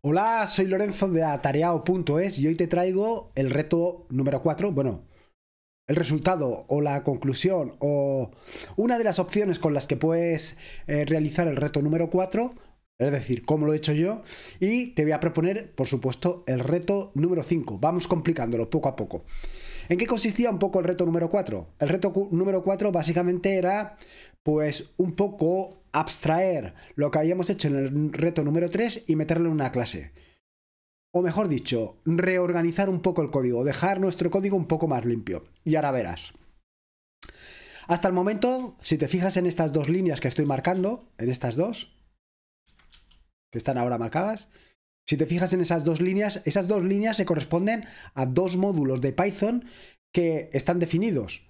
Hola, soy Lorenzo de atareado.es y hoy te traigo el reto número 4, bueno, el resultado o la conclusión o una de las opciones con las que puedes eh, realizar el reto número 4, es decir, cómo lo he hecho yo, y te voy a proponer, por supuesto, el reto número 5. Vamos complicándolo poco a poco. ¿En qué consistía un poco el reto número 4? El reto número 4 básicamente era pues un poco abstraer lo que habíamos hecho en el reto número 3 y meterlo en una clase. O mejor dicho, reorganizar un poco el código, dejar nuestro código un poco más limpio. Y ahora verás. Hasta el momento, si te fijas en estas dos líneas que estoy marcando, en estas dos, que están ahora marcadas, si te fijas en esas dos líneas, esas dos líneas se corresponden a dos módulos de Python que están definidos.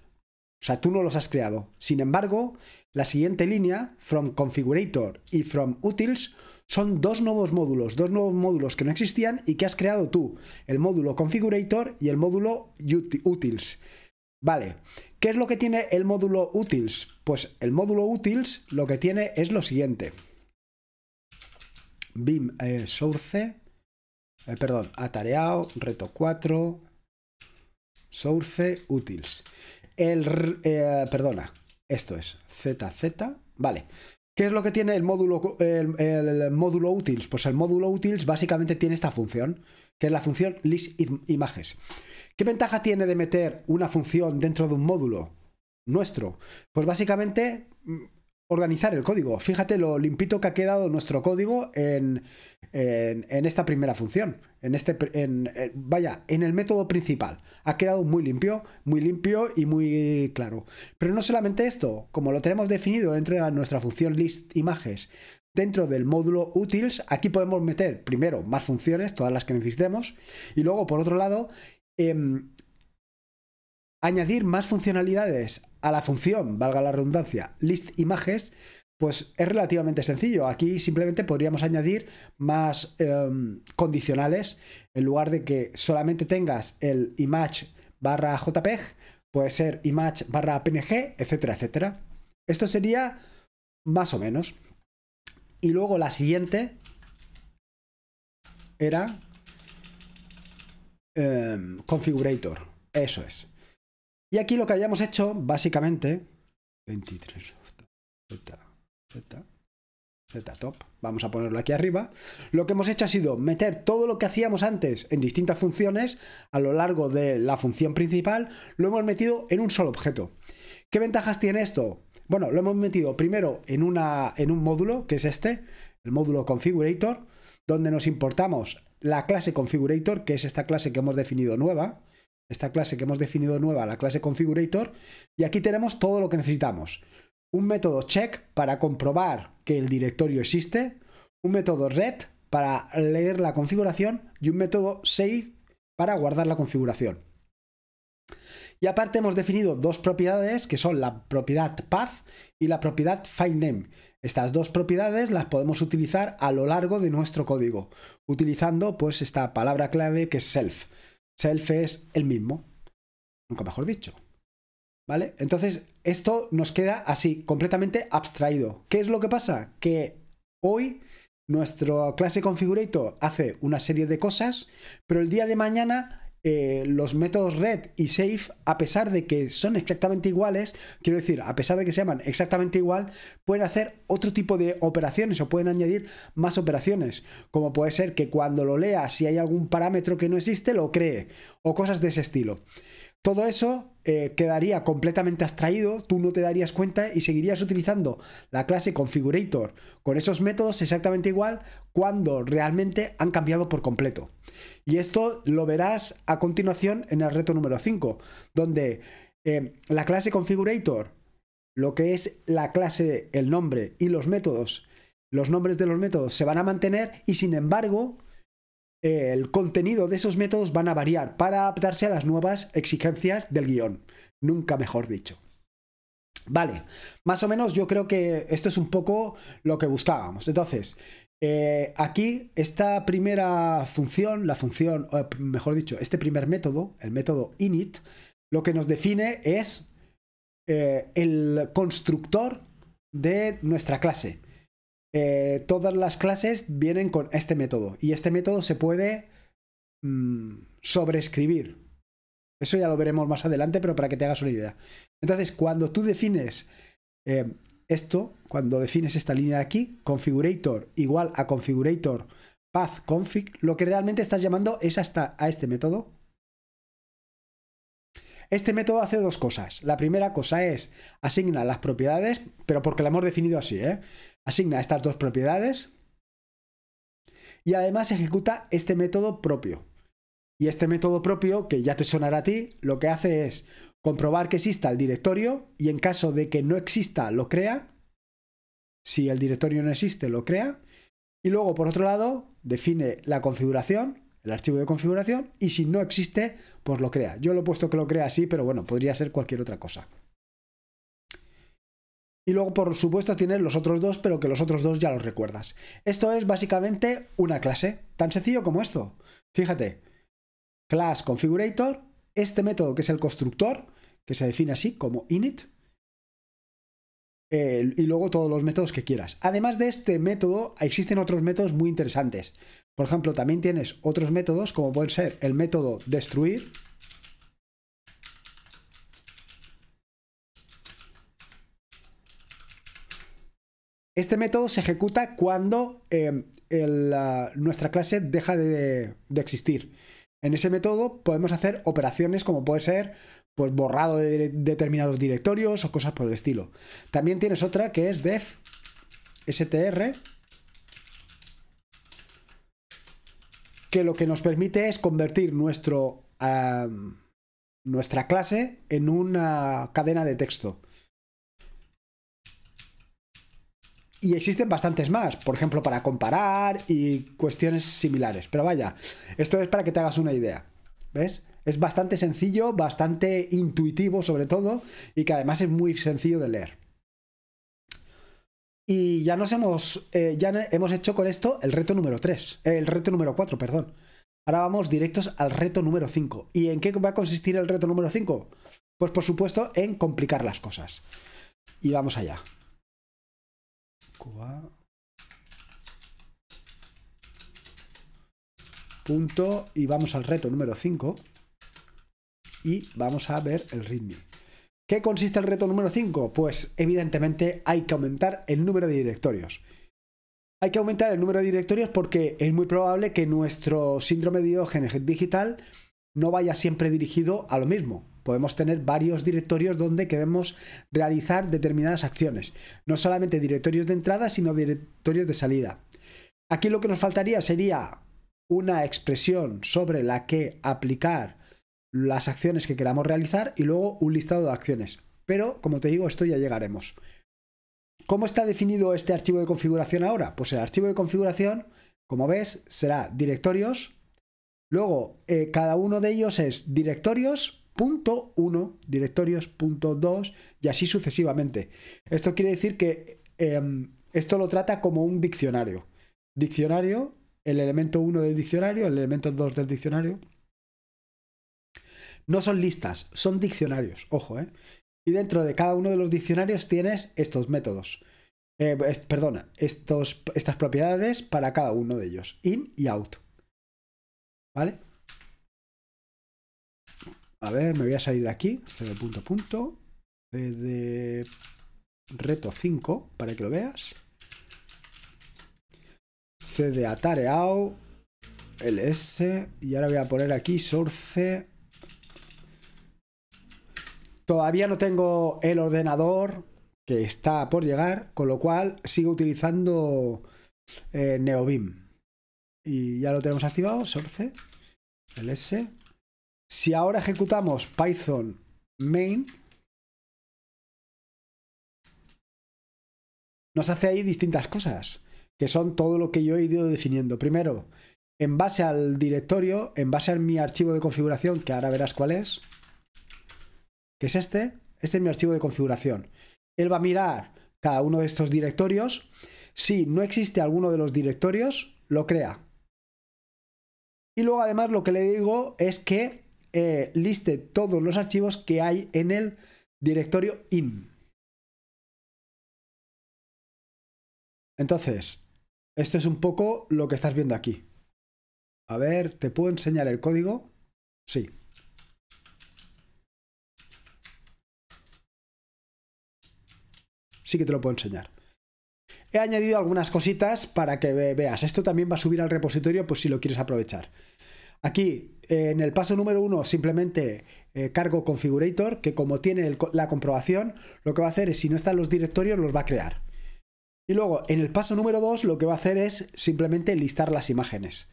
O sea, tú no los has creado. Sin embargo, la siguiente línea, From Configurator y From Utils, son dos nuevos módulos, dos nuevos módulos que no existían y que has creado tú. El módulo Configurator y el módulo Utils. Vale, ¿qué es lo que tiene el módulo Utils? Pues el módulo Utils lo que tiene es lo siguiente. BIM eh, Source, eh, perdón, atareado, reto 4, Source, Utils el... Eh, perdona, esto es ZZ, vale. ¿Qué es lo que tiene el módulo, el, módulo útils? Pues el módulo utils básicamente tiene esta función, que es la función list imágenes. ¿Qué ventaja tiene de meter una función dentro de un módulo nuestro? Pues básicamente mm, organizar el código. Fíjate lo limpito que ha quedado nuestro código en, en esta primera función en este, vaya, en el método principal. Ha quedado muy limpio, muy limpio y muy claro. Pero no solamente esto, como lo tenemos definido dentro de nuestra función list images, dentro del módulo útiles, aquí podemos meter primero más funciones, todas las que necesitemos, y luego por otro lado, em, añadir más funcionalidades a la función, valga la redundancia, list images, pues es relativamente sencillo. Aquí simplemente podríamos añadir más em, condicionales. En lugar de que solamente tengas el image barra JPEG, puede ser image barra PNG, etcétera, etcétera. Esto sería más o menos. Y luego la siguiente era em, configurator. Eso es. Y aquí lo que habíamos hecho, básicamente, 23. Z, Z top, vamos a ponerlo aquí arriba, lo que hemos hecho ha sido meter todo lo que hacíamos antes en distintas funciones a lo largo de la función principal, lo hemos metido en un solo objeto. ¿Qué ventajas tiene esto? Bueno, lo hemos metido primero en, una, en un módulo, que es este, el módulo configurator, donde nos importamos la clase configurator, que es esta clase que hemos definido nueva, esta clase que hemos definido nueva, la clase configurator, y aquí tenemos todo lo que necesitamos un método check para comprobar que el directorio existe, un método red para leer la configuración y un método save para guardar la configuración. Y aparte hemos definido dos propiedades que son la propiedad path y la propiedad filename. Estas dos propiedades las podemos utilizar a lo largo de nuestro código, utilizando pues esta palabra clave que es self. Self es el mismo, nunca mejor dicho. ¿Vale? Entonces, esto nos queda así, completamente abstraído. ¿Qué es lo que pasa? Que hoy nuestra clase configurator hace una serie de cosas, pero el día de mañana eh, los métodos red y save, a pesar de que son exactamente iguales, quiero decir, a pesar de que se llaman exactamente igual, pueden hacer otro tipo de operaciones o pueden añadir más operaciones, como puede ser que cuando lo lea, si hay algún parámetro que no existe, lo cree, o cosas de ese estilo. Todo eso eh, quedaría completamente abstraído, tú no te darías cuenta y seguirías utilizando la clase configurator con esos métodos exactamente igual cuando realmente han cambiado por completo. Y esto lo verás a continuación en el reto número 5, donde eh, la clase configurator, lo que es la clase, el nombre y los métodos, los nombres de los métodos se van a mantener y sin embargo el contenido de esos métodos van a variar para adaptarse a las nuevas exigencias del guión. Nunca mejor dicho. Vale, más o menos yo creo que esto es un poco lo que buscábamos. Entonces, eh, aquí esta primera función, la función, o mejor dicho, este primer método, el método init, lo que nos define es eh, el constructor de nuestra clase. Eh, todas las clases vienen con este método y este método se puede mm, sobreescribir. Eso ya lo veremos más adelante, pero para que te hagas una idea. Entonces, cuando tú defines eh, esto, cuando defines esta línea de aquí, configurator igual a configurator path config, lo que realmente estás llamando es hasta a este método este método hace dos cosas. La primera cosa es asigna las propiedades, pero porque la hemos definido así, ¿eh? Asigna estas dos propiedades y además ejecuta este método propio. Y este método propio, que ya te sonará a ti, lo que hace es comprobar que exista el directorio y en caso de que no exista, lo crea. Si el directorio no existe, lo crea. Y luego, por otro lado, define la configuración el archivo de configuración y si no existe, pues lo crea. Yo lo he puesto que lo crea así, pero bueno, podría ser cualquier otra cosa. Y luego, por supuesto, tienes los otros dos, pero que los otros dos ya los recuerdas. Esto es básicamente una clase, tan sencillo como esto. Fíjate, class configurator, este método que es el constructor, que se define así como init, y luego todos los métodos que quieras. Además de este método, existen otros métodos muy interesantes. Por ejemplo, también tienes otros métodos como pueden ser el método destruir. Este método se ejecuta cuando em, nuestra clase deja de, de, existir. En ese método podemos hacer operaciones como puede ser pues, borrado de determinados directorios o cosas por el estilo. También tienes otra que es def str que lo que nos permite es convertir nuestro, nuestra clase en una cadena de texto. Y existen bastantes más, por ejemplo, para comparar y cuestiones similares. Pero vaya, esto es para que te hagas una idea. ¿Ves? Es bastante sencillo, bastante intuitivo sobre todo, y que además es muy sencillo de leer. Y ya nos hemos, eh, ya hemos hecho con esto el reto número 3, el reto número 4, perdón. Ahora vamos directos al reto número 5. ¿Y en qué va a consistir el reto número 5? Pues por supuesto en complicar las cosas. Y vamos allá. Punto. Y vamos al reto número 5. Y vamos a ver el ritmo. ¿Qué consiste el reto número 5? Pues evidentemente hay que aumentar el número de directorios. Hay que aumentar el número de directorios porque es muy probable que nuestro síndrome de diógenes digital no vaya siempre dirigido a lo mismo. Podemos tener varios directorios donde queremos realizar determinadas acciones. No solamente directorios de entrada, sino directorios de salida. Aquí lo que nos faltaría sería una expresión sobre la que aplicar las acciones que queramos realizar y luego un listado de acciones. Pero, como te digo, esto ya llegaremos. ¿Cómo está definido este archivo de configuración ahora? Pues el archivo de configuración, como ves, será directorios. Luego, eh, cada uno de ellos es directorios.1, directorios.2 y así sucesivamente. Esto quiere decir que em, esto lo trata como un diccionario. Diccionario, el elemento 1 del diccionario, el elemento 2 del diccionario, no son listas, son diccionarios, ojo, ¿eh? Y dentro de cada uno de los diccionarios tienes estos métodos. Eh, perdona, estos, estas propiedades para cada uno de ellos. In y out. ¿Vale? A ver, me voy a salir de aquí. cd punto punto. reto 5 para que lo veas. CD atareao. LS. Y ahora voy a poner aquí source Todavía no tengo el ordenador que está por llegar, con lo cual sigo utilizando eh, neobim. Y ya lo tenemos activado, source, el S. Si ahora ejecutamos Python main, nos hace ahí distintas cosas, que son todo lo que yo he ido definiendo. Primero, en base al directorio, en base a mi archivo de configuración, que ahora verás cuál es, que es este, este es mi archivo de configuración. Él va a mirar cada uno de estos directorios. Si no existe alguno de los directorios, lo crea. Y luego además lo que le digo es que eh, liste todos los archivos que hay en el directorio in. Entonces, esto es un poco lo que estás viendo aquí. A ver, ¿te puedo enseñar el código? Sí. sí que te lo puedo enseñar. He añadido algunas cositas para que veas. Esto también va a subir al repositorio pues si lo quieres aprovechar. Aquí, eh, en el paso número uno, simplemente eh, cargo configurator, que como tiene la comprobación, lo que va a hacer es, si no están los directorios, los va a crear. Y luego, en el paso número 2, lo que va a hacer es simplemente listar las imágenes.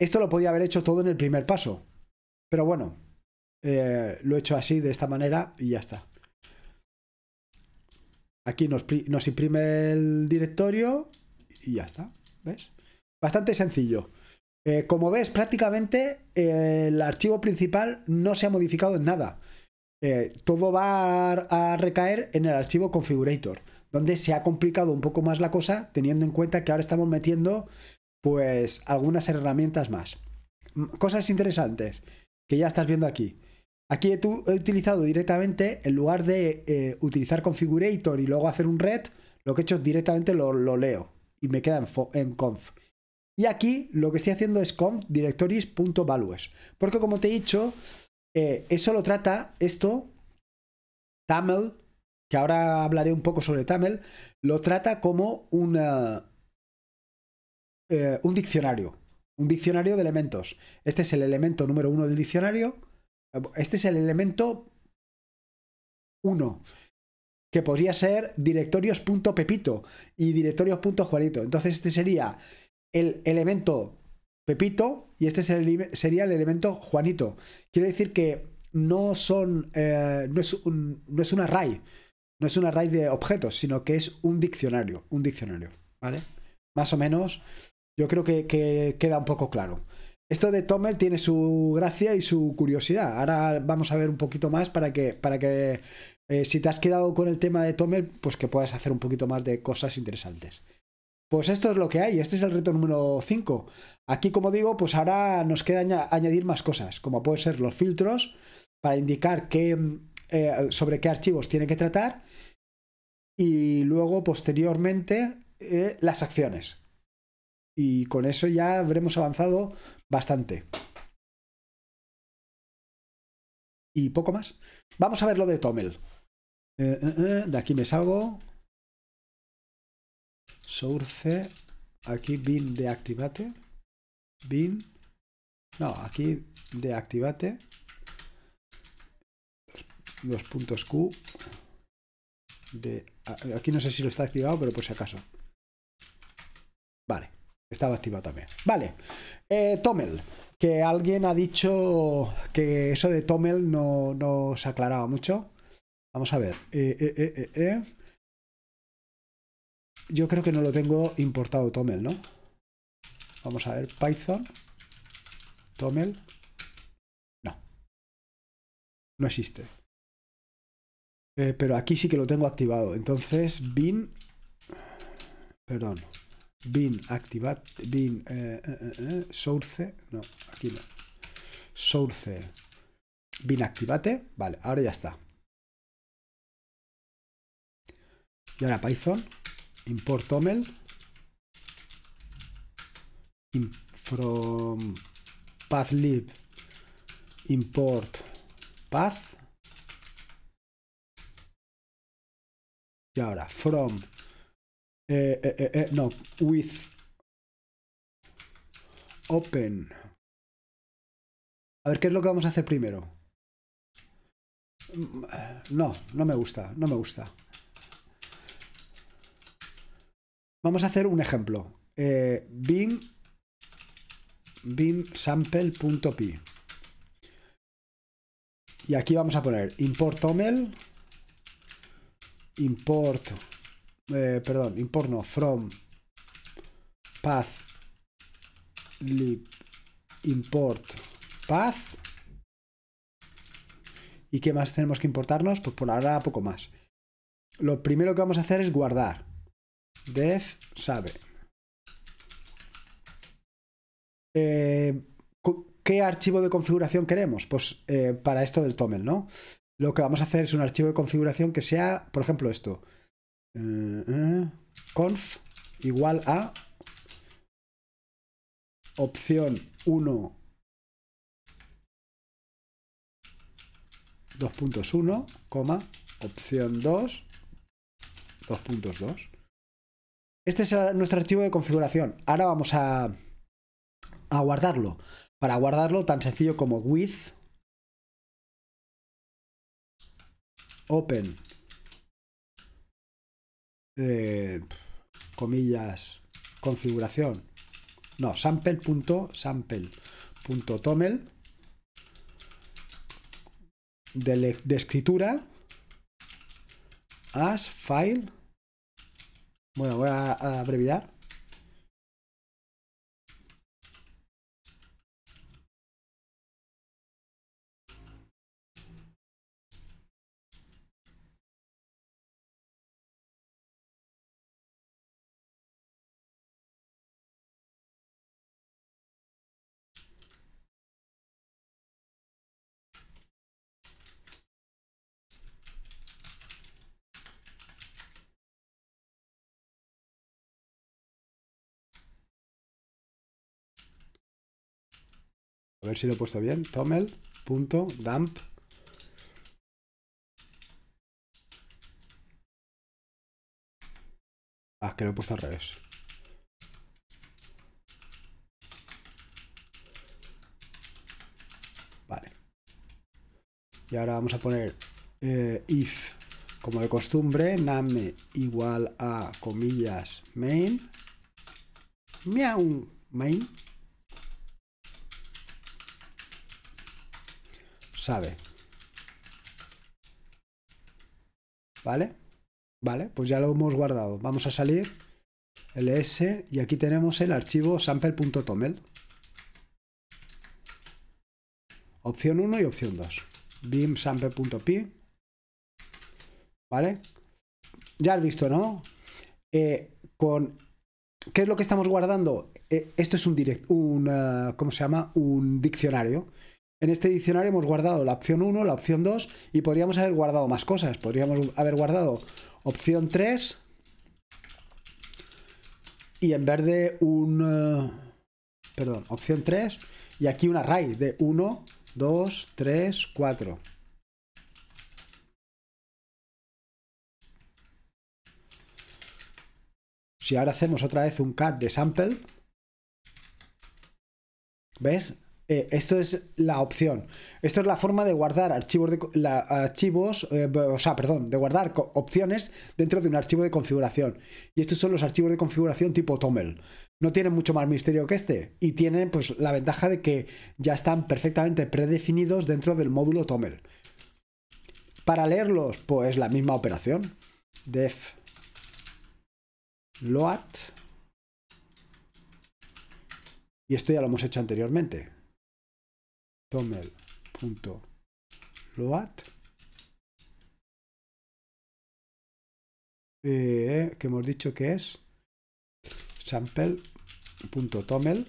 Esto lo podía haber hecho todo en el primer paso, pero bueno, eh, lo he hecho así, de esta manera, y ya está. Aquí nos, imprime el directorio y ya está. ¿Ves? Bastante sencillo. Eh, como ves, prácticamente eh, el archivo principal no se ha modificado en nada. Eh, todo va a, a recaer en el archivo configurator, donde se ha complicado un poco más la cosa, teniendo en cuenta que ahora estamos metiendo pues algunas herramientas más. Cosas interesantes que ya estás viendo aquí. Aquí he, utilizado directamente, en lugar de eh, utilizar configurator y luego hacer un red, lo que he hecho es directamente lo, leo y me queda en, conf. Y aquí lo que estoy haciendo es conf directories.values. Porque como te he dicho, eh, eso lo trata esto, Tamel, que ahora hablaré un poco sobre Tamil, lo trata como eh, un diccionario. Un diccionario de elementos. Este es el elemento número uno del diccionario. Este es el elemento 1, que podría ser directorios.pepito y directorios.juanito. Entonces este sería el elemento Pepito y este sería el elemento Juanito. Quiere decir que no son, eh, no, es un, array, no es un array de objetos, sino que es un diccionario, un diccionario, ¿vale? Más o menos, yo creo que queda un poco claro. Esto de Tommel tiene su gracia y su curiosidad. Ahora vamos a ver un poquito más para que, para que eh, si te has quedado con el tema de Tommel, pues que puedas hacer un poquito más de cosas interesantes. Pues esto es lo que hay, este es el reto número 5. Aquí, como digo, pues ahora nos queda añadir más cosas, como pueden ser los filtros para indicar eh, sobre qué archivos tiene que tratar y luego posteriormente eh, las acciones y con eso ya habremos avanzado bastante. Y poco más. Vamos a ver lo de tomel eh, eh, eh, de aquí me salgo. Source. Aquí bin activate. Bin. No, aquí deactivate. Los puntos Q. De, aquí no sé si lo está activado, pero por si acaso. Vale. Estaba activado también. Vale. Eh, Tomel. Que alguien ha dicho que eso de Tomel no, no se aclaraba mucho. Vamos a ver. Eh, eh, Yo creo que no lo tengo importado Tomel, ¿no? Vamos a ver. Python. Tomel. No. No existe. pero aquí sí que lo tengo activado. Entonces, bin... Perdón bin activate bin eh, eh, eh, source, no, aquí source, bin activate, vale, ahora ya está. Y ahora Python, import toml, from pathlib, import path, y ahora from eh, eh, eh, no, with open. A ver, ¿qué es lo que vamos a hacer primero? Mm, no, no me gusta, no me gusta. Vamos a hacer un ejemplo. bin bin sample.py y aquí vamos a poner import omel import eh, perdón, import no, from path lib import path. ¿Y qué más tenemos que importarnos? Pues por ahora poco más. Lo primero que vamos a hacer es guardar. Def sabe. Eh, ¿Qué archivo de configuración queremos? Pues eh, para esto del tomel, ¿no? Lo que vamos a hacer es un archivo de configuración que sea, por ejemplo, esto. Eh, eh, conf igual a opción 1 2.1, coma, opción 2, 2.2. Este es nuestro archivo de configuración. Ahora vamos a, a guardarlo. Para guardarlo, tan sencillo como with open eh, comillas, configuración. No, sample.sample.toml de, de escritura as file. Bueno, voy a abreviar. A ver si lo he puesto bien. Tomel.dump. Ah, que lo he puesto al revés. Vale. Y ahora vamos a poner eh, if, como de costumbre, name igual a comillas main. Miau, main. sabe. ¿Vale? Vale, pues ya lo hemos guardado. Vamos a salir, ls, y aquí tenemos el archivo sample.toml. Opción 1 y opción 2. BIM sample.py. ¿Vale? Ya has visto, ¿no? Eh, con ¿Qué es lo que estamos guardando? Eh, esto es un directo un, eh, ¿cómo se llama? Un diccionario. En este diccionario hemos guardado la opción 1, la opción 2 y podríamos haber guardado más cosas. Podríamos haber guardado opción 3 y en vez de un... Eh, perdón, opción 3 y aquí un array de 1, 2, 3, 4. Si ahora hacemos otra vez un cat de sample, ¿ves? Eh, esto es la opción. Esto es la forma de guardar archivos, de, archivos eh, o sea, perdón, de guardar opciones dentro de un archivo de configuración. Y estos son los archivos de configuración tipo TOML. No tienen mucho más misterio que este y tienen pues la ventaja de que ya están perfectamente predefinidos dentro del módulo TOML. Para leerlos, pues la misma operación. Def load. Y esto ya lo hemos hecho anteriormente tomel.loat eh, eh, que hemos dicho que es sample.tomel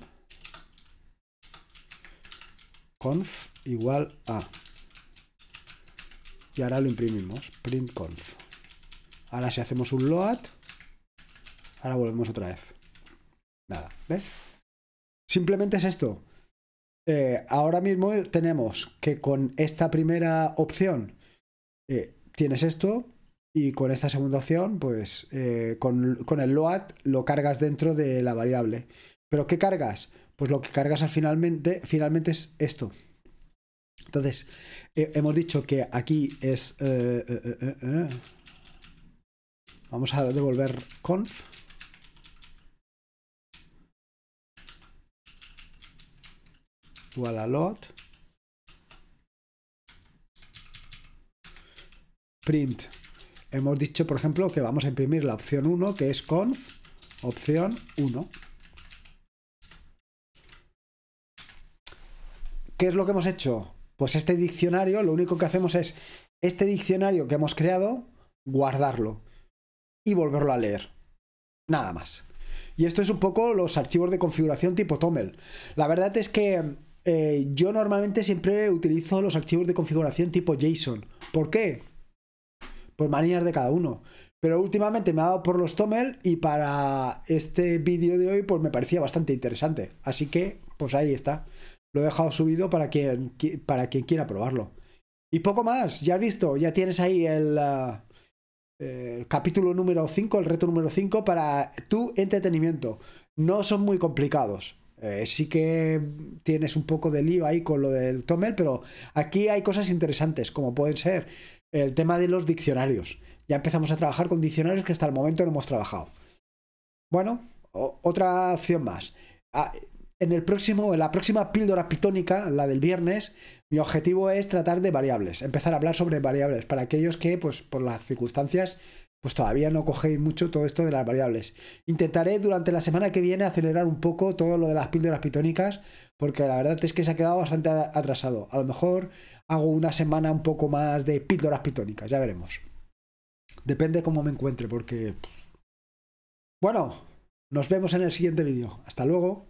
conf igual a y ahora lo imprimimos print conf ahora si hacemos un load ahora volvemos otra vez nada ves simplemente es esto eh, ahora mismo tenemos que con esta primera opción eh, tienes esto y con esta segunda opción, pues eh, con, el load lo cargas dentro de la variable. ¿Pero qué cargas? Pues lo que cargas al finalmente, finalmente es esto. Entonces, hemos dicho que aquí es... Vamos a devolver conf. igual a lot print. Hemos dicho, por ejemplo, que vamos a imprimir la opción 1, que es con opción 1. ¿Qué es lo que hemos hecho? Pues este diccionario, lo único que hacemos es este diccionario que hemos creado, guardarlo y volverlo a leer. Nada más. Y esto es un poco los archivos de configuración tipo TOML. La verdad es que eh, yo normalmente siempre utilizo los archivos de configuración tipo JSON. ¿Por qué? Por manías de cada uno. Pero últimamente me ha dado por los Tomel y para este vídeo de hoy pues me parecía bastante interesante. Así que pues ahí está. Lo he dejado subido para quien, para quien quiera probarlo. Y poco más, ya has visto, ya tienes ahí el, ah, el capítulo número 5, el reto número 5 para tu entretenimiento. No son muy complicados. Eh, sí que tienes un poco de lío ahí con lo del Tomel, pero aquí hay cosas interesantes, como pueden ser el tema de los diccionarios. Ya empezamos a trabajar con diccionarios que hasta el momento no hemos trabajado. Bueno, otra opción más. Ah, en, el próximo, en la próxima píldora pitónica, la del viernes, mi objetivo es tratar de variables, empezar a hablar sobre variables para aquellos que, pues, por las circunstancias, pues todavía no cogéis mucho todo esto de las variables. Intentaré durante la semana que viene acelerar un poco todo lo de las píldoras pitónicas, porque la verdad es que se ha quedado bastante atrasado. A lo mejor hago una semana un poco más de píldoras pitónicas, ya veremos. Depende cómo me encuentre, porque... Bueno, nos vemos en el siguiente vídeo. Hasta luego.